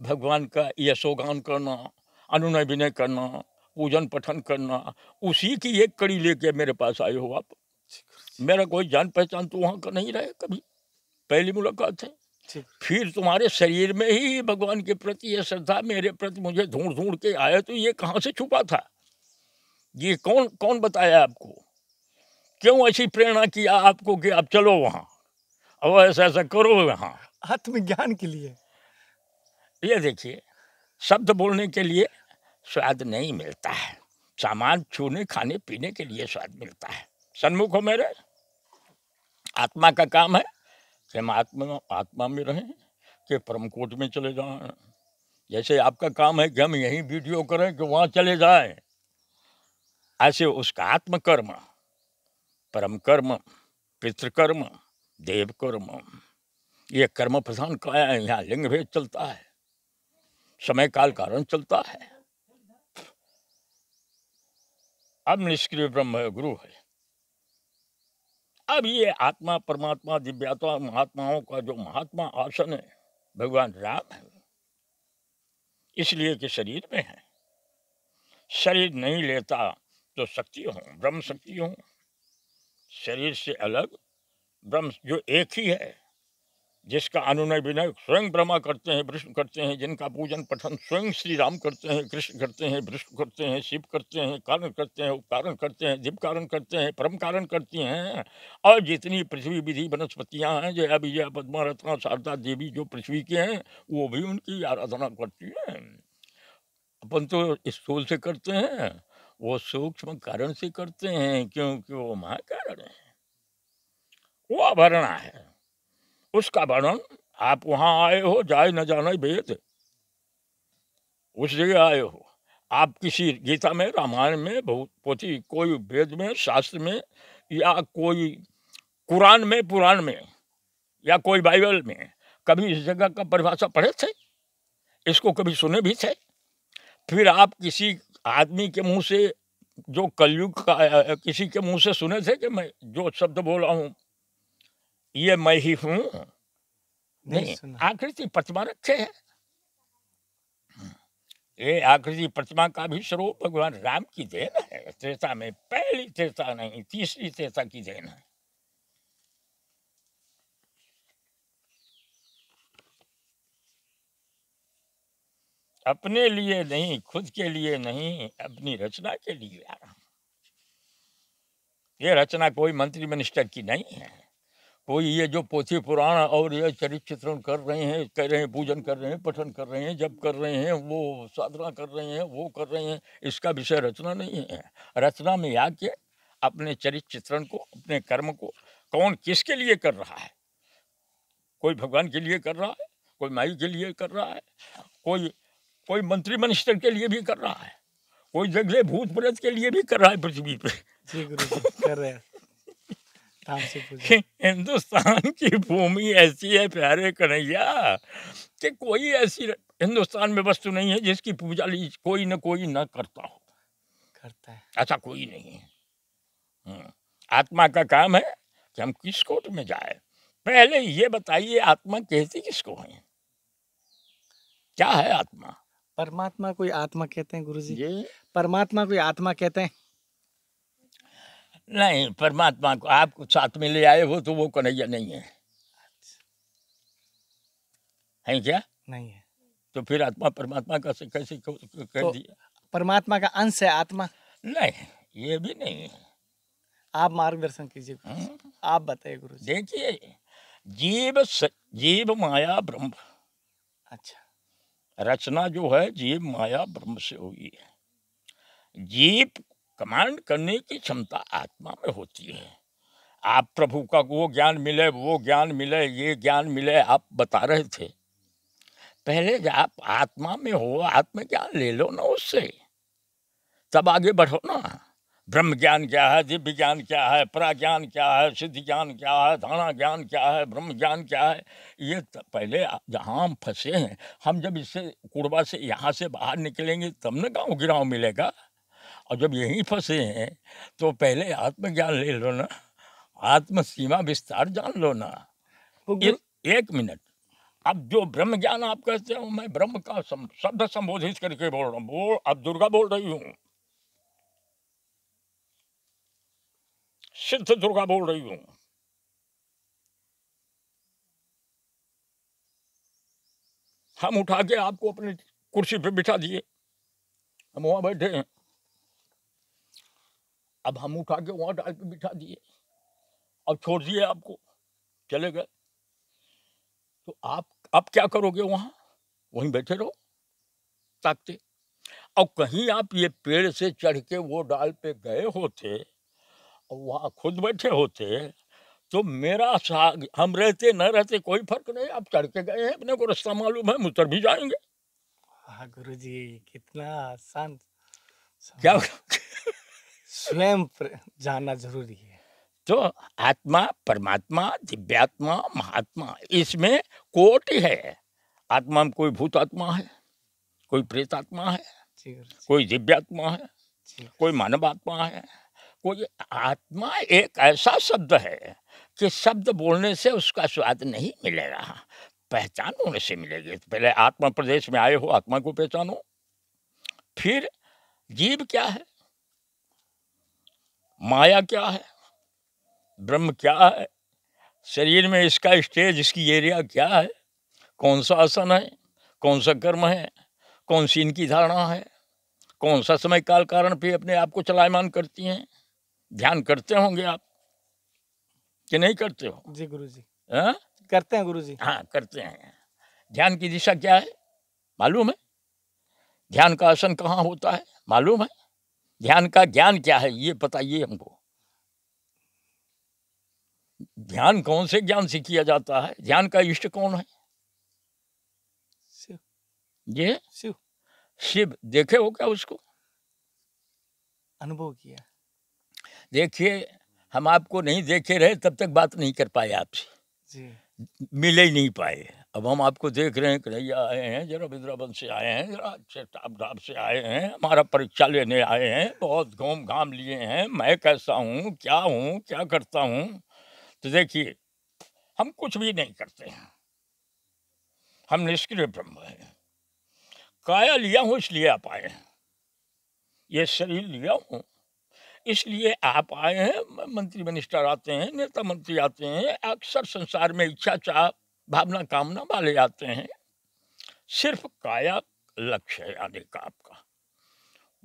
भगवान का यशोगान करना अनुनय विनय करना पूजन पठन करना उसी की एक कड़ी लेके मेरे पास आए हो आप मेरा कोई जान पहचान तो वहाँ का नहीं रहे कभी पहली मुलाकात है फिर तुम्हारे शरीर में ही भगवान के प्रति यह श्रद्धा मेरे प्रति मुझे ढूंढ ढूंढ के आया तो ये कहाँ से छुपा था ये कौन कौन बताया आपको क्यों ऐसी प्रेरणा किया आपको कि आप चलो वहाँ वो ऐसा ऐसा करो यहाँ आत्मज्ञान के लिए ये देखिए शब्द बोलने के लिए स्वाद नहीं मिलता है सामान छूने खाने पीने के लिए स्वाद मिलता है सन्मुख हो मेरे आत्मा का काम है कि हम आत्मा आत्मा में रहें कि परम कोट में चले जाएं जैसे आपका काम है कि हम यहीं वीडियो करें कि वहाँ चले जाएं ऐसे उसका आत्मकर्म परम कर्म पितृकर्म देव कर्म ये कर्म प्रधान काया है यहाँ लिंग भेद चलता है समय काल कारण चलता है अब निष्क्रिय ब्रह्म है गुरु है अब ये आत्मा परमात्मा दिव्यात्मा महात्माओं का जो महात्मा आसन है भगवान राम है इसलिए कि शरीर में है शरीर नहीं लेता तो शक्ति हूँ ब्रह्म शक्ति हो शरीर से अलग ब्रह्म जो एक ही है जिसका अनुनय विनय स्वयं ब्रह्मा करते हैं विष्णु करते हैं जिनका पूजन पठन स्वयं श्री राम करते हैं कृष्ण करते हैं विष्णु करते हैं शिव करते हैं कारण करते हैं उपकारण करते हैं दिव कारण करते हैं परम कारण करती हैं और जितनी पृथ्वी विधि वनस्पतियाँ हैं जया विजया पद्मा रत्ना शारदा देवी जो पृथ्वी के हैं वो भी उनकी आराधना करती हैं अपन तो स्थूल से करते हैं वो सूक्ष्म कारण से करते हैं क्योंकि वो महाकारण है वो अभरणा है उसका वर्णन आप वहाँ आए हो जाए न जाने भेद उस जगह आए हो आप किसी गीता में रामायण में बहुत पोथी कोई वेद में शास्त्र में या कोई कुरान में पुराण में या कोई बाइबल में कभी इस जगह का परिभाषा पढ़े थे इसको कभी सुने भी थे फिर आप किसी आदमी के मुंह से जो कलयुग का किसी के मुंह से सुने थे कि मैं जो शब्द बोला हूँ ये मैं ही हूं नहीं, आकृति प्रतिमा रखे है हम्म। ये आकृति प्रतिमा का भी स्वरूप भगवान राम की देन है त्रेता में पहली त्रेता नहीं तीसरी त्रेता की देन है अपने लिए नहीं खुद के लिए नहीं अपनी रचना के लिए आ रहा हूं ये रचना कोई मंत्री मिनिस्टर की नहीं है तो ये जो पोथी पुराण और ये चरित चित्रण कर रहे हैं कह रहे हैं पूजन कर रहे हैं पठन कर रहे हैं जब कर रहे हैं वो साधना कर रहे हैं वो कर रहे हैं इसका विषय रचना नहीं है रचना में के अपने चरित चित्रण को अपने कर्म को कौन किसके लिए कर रहा है कोई भगवान के लिए कर रहा है कोई माई के लिए कर रहा है कोई कोई मंत्री मनिस्टर के लिए भी कर रहा है कोई जगले भूत प्रत के लिए भी कर रहा है पृथ्वी पर कर रहे हैं हाँ, हिंदुस्तान की भूमि ऐसी है प्यारे कन्हैया कि कोई ऐसी हिंदुस्तान में वस्तु नहीं है जिसकी पूजा ली कोई न कोई न करता हो करता है ऐसा कोई नहीं है हम्म, आत्मा का काम है कि हम किस कोट में जाए पहले ये बताइए आत्मा कहती किसको है क्या है आत्मा परमात्मा कोई आत्मा कहते हैं गुरुजी परमात्मा कोई आत्मा कहते हैं नहीं परमात्मा को आपको साथ में ले आए हो तो वो कन्हैया नहीं है है क्या नहीं है तो फिर आत्मा परमात्मा का से कैसे कर तो दिया परमात्मा का अंश है आत्मा नहीं ये भी नहीं है आप मार्गदर्शन कीजिए हाँ। आप बताइए गुरु देखिए जीव स, जीव माया ब्रह्म अच्छा रचना जो है जीव माया ब्रह्म से हुई है जीव कमांड करने की क्षमता आत्मा में होती है आप प्रभु का वो ज्ञान मिले वो ज्ञान मिले ये ज्ञान मिले आप बता रहे थे पहले आप आत्मा में हो आत्मज्ञान ले लो ना उससे तब आगे बढ़ो ना ब्रह्म ज्ञान क्या है दिव्य ज्ञान क्या है परा ज्ञान क्या है सिद्ध ज्ञान क्या है धारणा ज्ञान क्या है ब्रह्म ज्ञान क्या है ये पहले जहाँ हम फंसे हैं हम जब इससे कुड़बा से यहाँ से बाहर निकलेंगे तब ना गाँव गिराव मिलेगा और जब यहीं फंसे हैं तो पहले आत्मज्ञान ले लो ना आत्म सीमा विस्तार जान लो ना एक मिनट अब जो ब्रह्म ज्ञान आप कहते हो मैं ब्रह्म का शब्द संबोधित करके बोल रहा हूँ अब दुर्गा बोल रही हूँ सिद्ध दुर्गा बोल रही हूँ हम उठा के आपको अपनी कुर्सी पे बिठा दिए हम वहां बैठे हैं अब हम उठा के वहाँ डाल के बिठा दिए अब छोड़ दिए आपको चले गए तो आप अब क्या करोगे वहाँ वहीं बैठे रहो ताकते और कहीं आप ये पेड़ से चढ़ के वो डाल पे गए होते और वहाँ खुद बैठे होते तो मेरा साग हम रहते न रहते कोई फर्क नहीं आप चढ़ के गए हैं अपने को रास्ता मालूम है हम उतर भी जाएंगे हाँ गुरु जी कितना आसान क्या स्वयं जानना जरूरी है तो आत्मा परमात्मा दिव्यात्मा महात्मा इसमें कोट है आत्मा में कोई भूत आत्मा है कोई प्रेत आत्मा है कोई दिव्यात्मा है कोई मानव आत्मा है कोई आत्मा एक ऐसा शब्द है कि शब्द बोलने से उसका स्वाद नहीं मिलेगा पहचान होने से मिलेगी पहले आत्मा प्रदेश में आए हो आत्मा को पहचानो फिर जीव क्या है माया क्या है ब्रह्म क्या है शरीर में इसका स्टेज इसकी एरिया क्या है कौन सा आसन है कौन सा कर्म है कौन सी इनकी धारणा है कौन सा समय काल कारण भी अपने आप को चलायमान करती हैं ध्यान करते होंगे आप कि नहीं करते हो जी गुरु जी आ? हाँ? करते हैं गुरु जी हाँ करते हैं ध्यान की दिशा क्या है मालूम है ध्यान का आसन कहाँ होता है मालूम है ध्यान का ज्ञान क्या है ये बताइए हमको ध्यान कौन से ज्ञान से किया जाता है ध्यान का इष्ट कौन है शिव ये शिव शिव देखे हो क्या उसको अनुभव किया देखिए हम आपको नहीं देखे रहे तब तक बात नहीं कर पाए आपसे मिले ही नहीं पाए अब हम आपको देख रहे हैं कन्हैया आए हैं जरा विद्रावन से आए हैं जरा अच्छे टाप टाप से आए हैं हमारा परीक्षा लेने आए हैं बहुत घूम घाम लिए हैं मैं कैसा हूँ क्या हूँ क्या करता हूँ तो देखिए हम कुछ भी नहीं करते हैं हम निष्क्रिय ब्रह्म हैं काया लिया हूँ इसलिए आप आए हैं ये शरीर लिया हूँ इसलिए आप आए हैं मंत्री मिनिस्टर आते हैं नेता मंत्री आते हैं अक्सर संसार में इच्छा चाह भावना कामना वाले आते हैं सिर्फ काया लक्ष्य है आने का आपका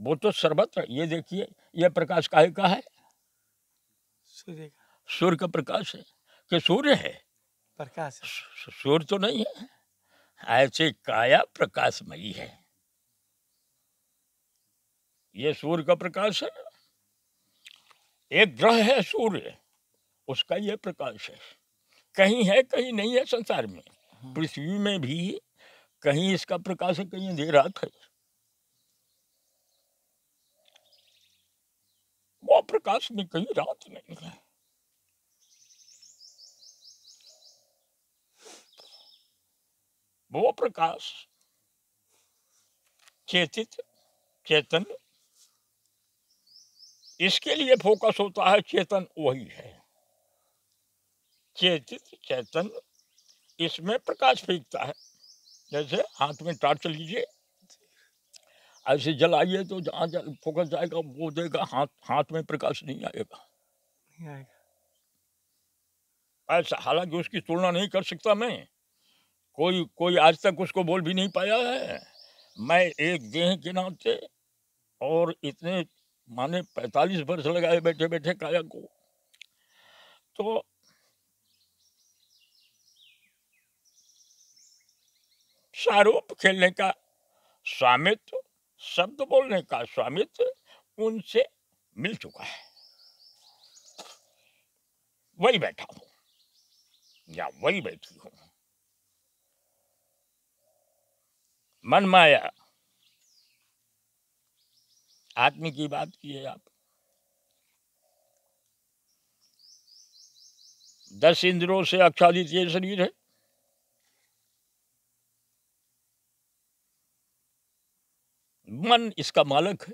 वो तो सर्वत्र ये देखिए यह प्रकाश काहे का है सूर्य सूर्य का प्रकाश है कि सूर्य है प्रकाश सूर्य तो नहीं है ऐसे काया प्रकाशमयी है ये सूर्य का प्रकाश है एक ग्रह है सूर्य उसका यह प्रकाश है कहीं है कहीं नहीं है संसार में हाँ। पृथ्वी में भी कहीं इसका प्रकाश है कहीं देर रात है वो प्रकाश में कहीं रात नहीं है वो प्रकाश चेतित चेतन इसके लिए फोकस होता है चेतन वही है चेतित चैतन इसमें प्रकाश फेंकता है जैसे हाथ में टाट लीजिए ऐसे जलाइए तो जहाँ जा, फोकस जाएगा वो देगा हाथ हाथ में प्रकाश नहीं आएगा नहीं आएगा ऐसा हालांकि उसकी तुलना नहीं कर सकता मैं कोई कोई आज तक उसको बोल भी नहीं पाया है मैं एक देह के नाते और इतने माने पैंतालीस वर्ष लगाए बैठे बैठे काया को तो सारूप खेलने का स्वामित्व शब्द बोलने का स्वामित्व उनसे मिल चुका है वही बैठा हूं या वही बैठी हूं मन माया आदमी की बात की है आप दस इंद्रों से अक्षादित ये शरीर है मन इसका मालक है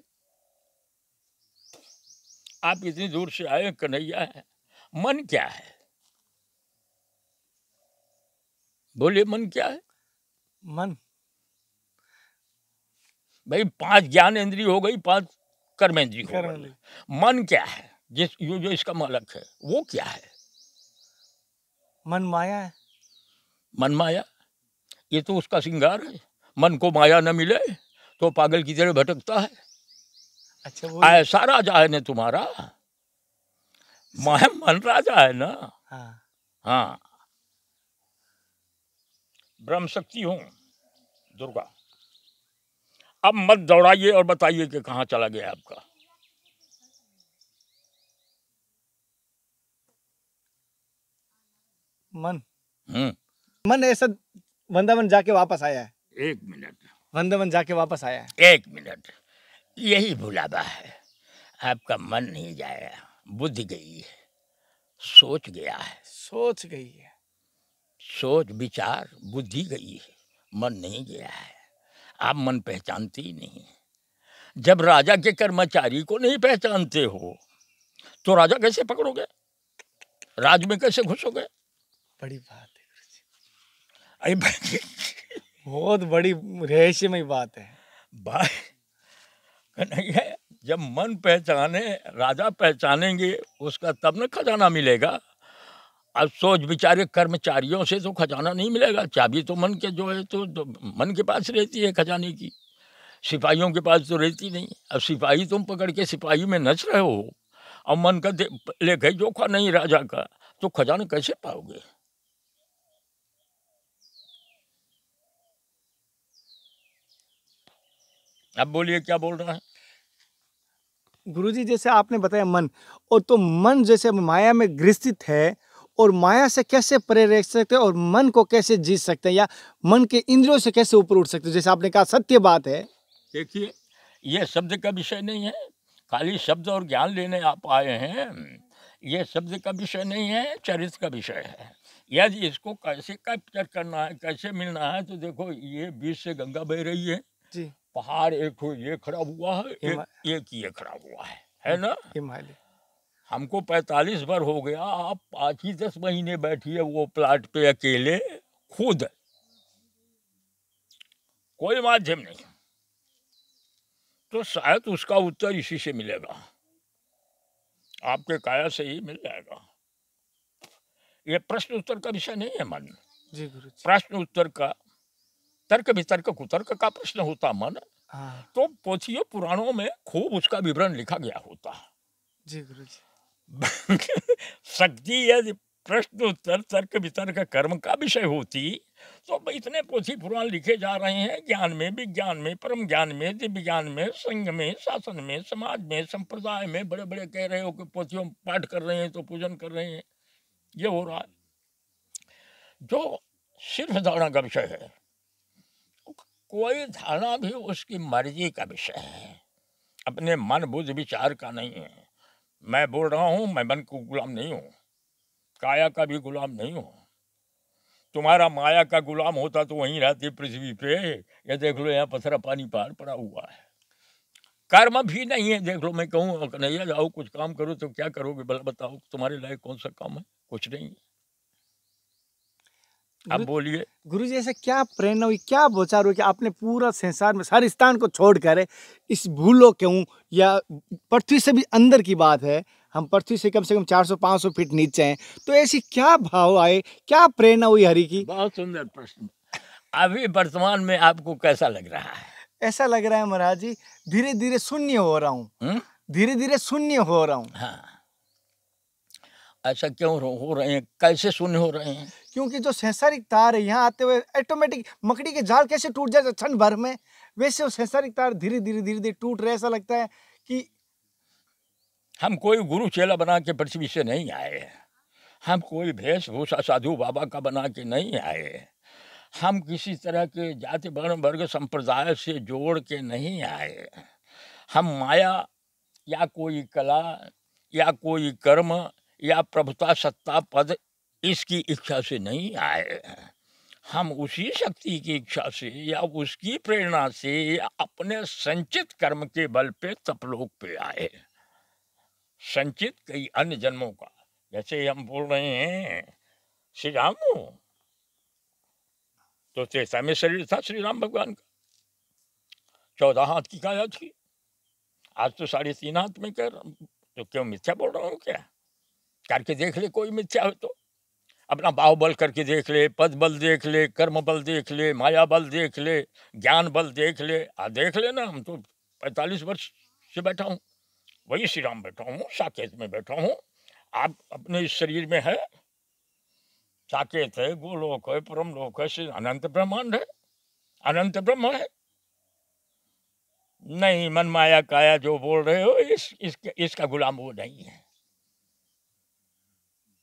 आप इतनी दूर से आए कन्हैया है मन क्या है बोलिए मन क्या है मन भाई पांच ज्ञान इंद्री हो गई पांच कर्मेंद्री हो गई मन क्या है जिस यू जो इसका मालक है वो क्या है मन माया है मन माया ये तो उसका श्रृंगार है मन को माया न मिले तो पागल की तरह भटकता है अच्छा वो ऐसा राजा है ना तुम्हारा महम मन राजा है ना हाँ, हाँ। ब्रह्म शक्ति हूँ दुर्गा अब मत दौड़ाइए और बताइए कि कहाँ चला गया आपका मन हम्म मन ऐसा वृंदावन जाके वापस आया है एक मिनट वंदवन जाके वापस आया है एक मिनट यही भुलावा है आपका मन नहीं जाया बुद्ध गई है सोच गया है सोच गई है सोच विचार बुद्धि गई है मन नहीं गया है आप मन पहचानते ही नहीं जब राजा के कर्मचारी को नहीं पहचानते हो तो राजा कैसे पकड़ोगे राज में कैसे घुसोगे बड़ी बात है अरे बहुत बड़ी रहस्यमय बात है भाई जब मन पहचाने राजा पहचानेंगे उसका तब न खजाना मिलेगा अब सोच बिचारे कर्मचारियों से तो खजाना नहीं मिलेगा चाबी तो मन के जो है तो, तो मन के पास रहती है खजाने की सिपाहियों के पास तो रहती नहीं अब सिपाही तुम पकड़ के सिपाही में नच रहे हो और मन का लेके जोखा नहीं राजा का तो खजाना कैसे पाओगे अब बोलिए क्या बोल है गुरु गुरुजी जैसे आपने बताया मन और तो मन जैसे माया में ग्रसित है और माया से कैसे परे रह सकते हैं और मन को कैसे जीत सकते हैं या मन के इंद्रियों से कैसे ऊपर उठ सकते हैं जैसे आपने कहा सत्य बात है देखिए ये शब्द का विषय नहीं है खाली शब्द और ज्ञान लेने आप आए हैं ये शब्द का विषय नहीं है चरित्र का विषय है यदि इसको कैसे कैप्चर करना है कैसे मिलना है तो देखो ये बीच से गंगा बह रही है जी पहाड़ एक ये खड़ा हुआ है एक, एक ये खड़ा हुआ है है ना हिमालय हमको पैतालीस बार हो गया आप पाँच ही दस महीने बैठिए वो प्लाट पे अकेले खुद कोई माध्यम नहीं तो शायद उसका उत्तर इसी से मिलेगा आपके काया से ही मिल जाएगा ये प्रश्न उत्तर का विषय नहीं है मन जी गुरु प्रश्न उत्तर का तर्क वितर्क कुतर्क का प्रश्न होता मन हाँ। तो पोथियो पुराणों में खूब उसका विवरण लिखा गया होता है जी गुरु जी शक्ति यदि प्रश्न उत्तर तर्क वितर्क कर्म का विषय होती तो इतने पोथी पुराण लिखे जा रहे हैं ज्ञान में विज्ञान में परम ज्ञान में दिव्य ज्ञान में संघ में शासन में समाज में संप्रदाय में बड़े बड़े कह रहे हो कि पोथियों पाठ कर रहे हैं तो पूजन कर रहे हैं ये हो रहा है जो सिर्फ धारणा का विषय है कोई थाना भी उसकी मर्जी का विषय है अपने मन बुझ विचार का नहीं है मैं बोल रहा हूँ मैं मन को गुलाम नहीं हूँ काया का भी गुलाम नहीं हूँ तुम्हारा माया का गुलाम होता तो वहीं रहती पृथ्वी पे ये देख लो यहाँ पथरा पानी पार पड़ा हुआ है कर्म भी नहीं है देख लो मैं कहूँ नहीं जाओ कुछ काम करो तो क्या करोगे भला बताओ तुम्हारे लायक कौन सा काम है कुछ नहीं है अब बोलिए गुरु जी ऐसा क्या प्रेरणा हुई क्या बोचार हुई कि आपने पूरा संसार में सारे स्थान को छोड़ कर इस भूलो क्यों या पृथ्वी से भी अंदर की बात है हम पृथ्वी से कम से कम 400-500 फीट नीचे हैं तो ऐसी क्या भाव आए क्या प्रेरणा हुई हरि की बहुत सुंदर प्रश्न अभी वर्तमान में आपको कैसा लग रहा है ऐसा लग रहा है महाराज जी धीरे धीरे शून्य हो रहा हूँ धीरे धीरे शून्य हो रहा हूँ हाँ ऐसा क्यों हो रहे हैं कैसे शून्य हो रहे हैं क्योंकि जो सेंसारिक तार है यहाँ आते हुए ऑटोमेटिक मकड़ी के जाल कैसे टूट जाते तो क्षण भर में वैसे वो सेंसारिक तार धीरे धीरे धीरे धीरे टूट रहे ऐसा लगता है कि हम कोई गुरु चेला बना के पृथ्वी से नहीं आए हम कोई भेषभूषा साधु बाबा का बना के नहीं आए हम किसी तरह के जाति वर्ण वर्ग संप्रदाय से जोड़ के नहीं आए हम माया या कोई कला या कोई कर्म या प्रभुता सत्ता पद इसकी इच्छा से नहीं आए हैं हम उसी शक्ति की इच्छा से या उसकी प्रेरणा से या अपने संचित कर्म के बल पे तपलोक पे आए संचित कई अन्य जन्मों का जैसे हम बोल रहे हैं श्री राम तो तेसा में शरीर था श्री राम भगवान का चौदह हाथ की काया थी आज तो साढ़े तीन हाथ में कर तो क्यों मिथ्या बोल रहा हूँ क्या करके देख ले कोई मिथ्या हो तो अपना भाव बल करके देख ले पद बल देख ले कर्म बल देख ले माया बल देख ले ज्ञान बल देख ले आ देख लेना हम तो पैंतालीस वर्ष से बैठा हूँ वही श्री राम बैठा हूँ साकेत में बैठा हूँ आप अपने इस शरीर में है साकेत है गोलोक है परम लोक है श्री अनंत ब्रह्मांड है अनंत ब्रह्म है नहीं मन माया काया जो बोल रहे हो इस इसका गुलाम वो नहीं है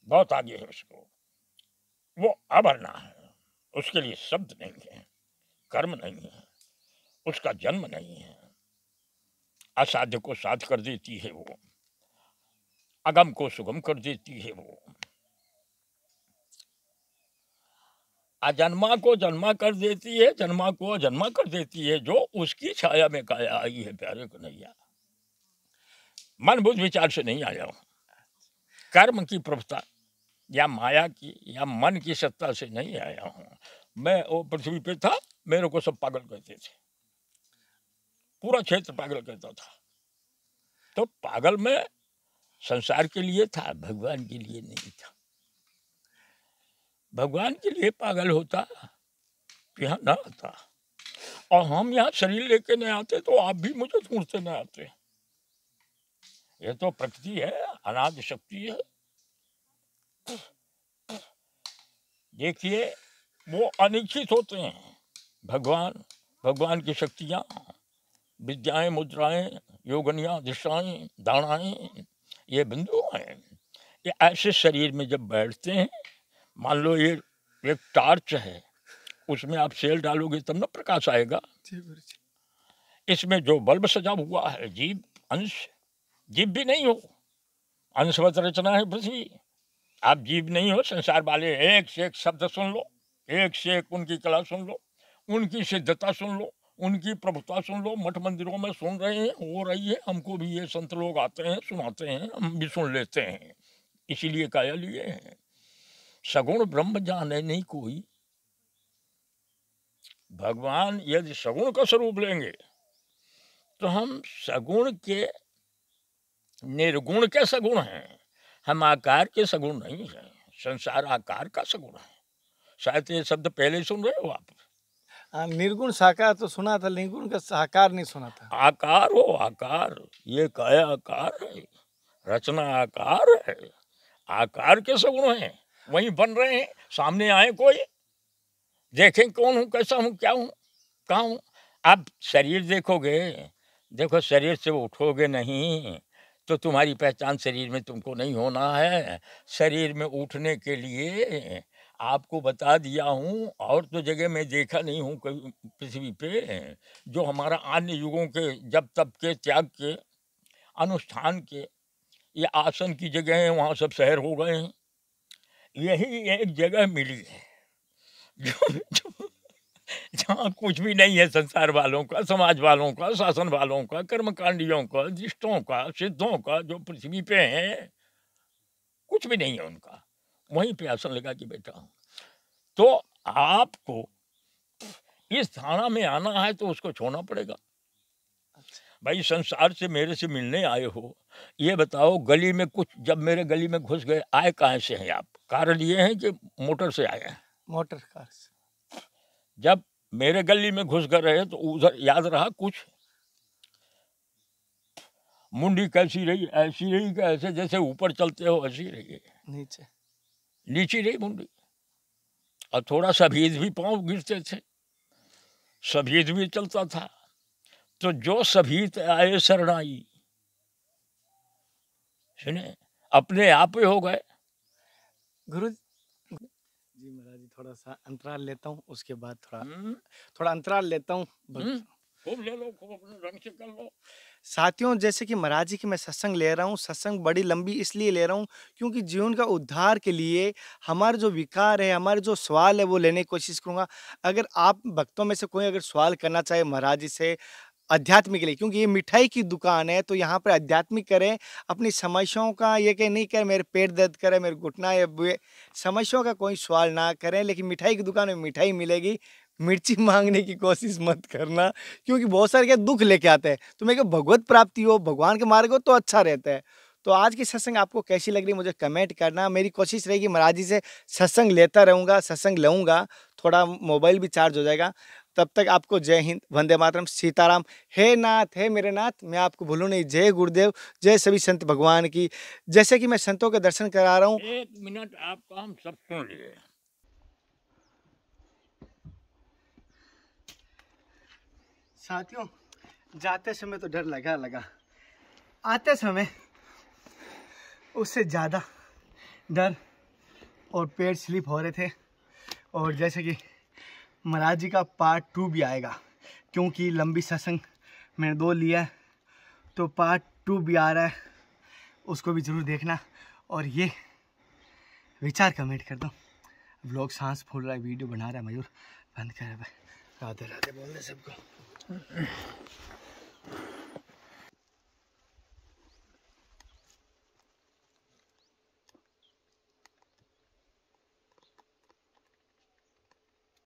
बहुत आगे है उसको वो अवर्णा है उसके लिए शब्द नहीं है कर्म नहीं है उसका जन्म नहीं है असाध्य को साध कर देती है वो अगम को सुगम कर देती है वो अजन्मा को जन्मा कर देती है जन्मा को अजन्मा कर देती है जो उसकी छाया में काया आई है प्यारे को नैया मन बुद्ध विचार से नहीं आया हूं कर्म की प्रभुता या माया की या मन की सत्ता से नहीं आया हूँ मैं वो पृथ्वी पे था मेरे को सब पागल कहते थे पूरा क्षेत्र पागल कहता था तो पागल में संसार के लिए था भगवान के लिए नहीं था भगवान के लिए पागल होता तो यहाँ न आता और हम यहाँ शरीर लेके नहीं आते तो आप भी मुझे ढूंढते नहीं आते ये तो प्रकृति है अनाद शक्ति है देखिए वो अनिश्चित होते हैं भगवान भगवान की शक्तियाँ विद्याएं मुद्राएं योगनियाँ दिशाएं दाणाएं ये बिंदु हैं ये ऐसे शरीर में जब बैठते हैं मान लो ये एक टार्च है उसमें आप सेल डालोगे तब ना प्रकाश आएगा इसमें जो बल्ब सजा हुआ है जीव अंश जीव भी नहीं हो अंशवत रचना है पृथ्वी आप जीव नहीं हो संसार वाले एक से एक शब्द सुन लो एक से एक उनकी कला सुन लो उनकी सिद्धता सुन लो उनकी प्रभुता सुन लो मठ मंदिरों में सुन रहे हैं हो रही है हमको भी ये संत लोग आते हैं सुनाते हैं हम भी सुन लेते हैं इसीलिए काया लिए हैं सगुण ब्रह्म जाने नहीं कोई भगवान यदि सगुण का स्वरूप लेंगे तो हम सगुण के निर्गुण के सगुण हैं हम आकार के सगुण नहीं है संसार आकार का सगुण है शायद ये शब्द पहले सुन रहे हो आप हाँ, निर्गुण साकार तो सुना था निर्गुण का साकार नहीं सुना था आकार हो आकार ये काया आकार है रचना आकार है आकार के सगुण है वही बन रहे हैं सामने आए कोई देखें कौन हूँ कैसा हूँ क्या हूँ कहा हूँ आप शरीर देखोगे देखो शरीर से उठोगे नहीं तो तुम्हारी पहचान शरीर में तुमको नहीं होना है शरीर में उठने के लिए आपको बता दिया हूँ और तो जगह मैं देखा नहीं हूँ कभी पृथ्वी पे जो हमारा अन्य युगों के जब तब के त्याग के अनुष्ठान के ये आसन की जगह हैं वहाँ सब शहर हो गए हैं यही एक जगह मिली है जो, जो जहाँ कुछ भी नहीं है संसार वालों का समाज वालों का शासन वालों का कर्मकांडियों का दृष्टों का सिद्धों का जो पृथ्वी पे हैं कुछ भी नहीं है उनका वहीं पे आसन लगा के बैठा हूँ तो आपको इस थाना में आना है तो उसको छोड़ना पड़ेगा अच्छा। भाई संसार से मेरे से मिलने आए हो ये बताओ गली में कुछ जब मेरे गली में घुस गए आए कहाँ से हैं आप कार लिए हैं कि मोटर से आए हैं मोटर कार से जब मेरे गली में घुस कर रहे तो उधर याद रहा कुछ मुंडी कैसी रही ऐसी रही ऐसे जैसे ऊपर चलते हो ऐसी रही नीचे नीचे रही मुंडी और थोड़ा सभीज भी पाँव गिरते थे सभीज भी चलता था तो जो सभीत आए शरणाई सुने अपने आप ही हो गए गुरु थोड़ा सा अंतराल लेता हूँ उसके बाद थोड़ा थोड़ा अंतराल लेता हूँ खूब ले लो खूब अपने ढंग से कर लो साथियों जैसे कि महाराज जी की मैं सत्संग ले रहा हूँ सत्संग बड़ी लंबी इसलिए ले रहा हूँ क्योंकि जीवन का उद्धार के लिए हमारे जो विकार है हमारे जो सवाल है वो लेने की कोशिश करूँगा अगर आप भक्तों में से कोई अगर सवाल करना चाहे महाराज जी से अध्यात्म के लिए क्योंकि ये मिठाई की दुकान है तो यहाँ पर अध्यात्मिक करें अपनी समस्याओं का ये कहें नहीं करें मेरे पेट दर्द करे मेरे घुटना या समस्याओं का कोई सवाल ना करें लेकिन मिठाई की दुकान में मिठाई मिलेगी मिर्ची मांगने की कोशिश मत करना क्योंकि बहुत सारे क्या दुख लेके आते हैं तो मेरे को भगवत प्राप्ति हो भगवान के मार्ग हो तो अच्छा रहता है तो आज की सत्संग आपको कैसी लग रही मुझे कमेंट करना मेरी कोशिश रहेगी महाराज जी से सत्संग लेता रहूँगा सत्संग लूँगा थोड़ा मोबाइल भी चार्ज हो जाएगा तब तक आपको जय हिंद वंदे मातरम सीताराम हे नाथ हे मेरे नाथ मैं आपको भूलू नहीं जय गुरुदेव जय सभी संत भगवान की जैसे कि मैं संतों के दर्शन करा रहा हूँ एक मिनट आपका हम सब सुन लिए साथियों जाते समय तो डर लगा लगा आते समय उससे ज़्यादा डर और पेड़ स्लिप हो रहे थे और जैसे कि महाराज जी का पार्ट टू भी आएगा क्योंकि लंबी सत्संग मैंने दो लिया है तो पार्ट टू भी आ रहा है उसको भी ज़रूर देखना और ये विचार कमेंट कर दो ब्लॉग सांस फूल रहा है वीडियो बना रहा है मयूर बंद कर रहा है राधे राधे बोल रहे सबको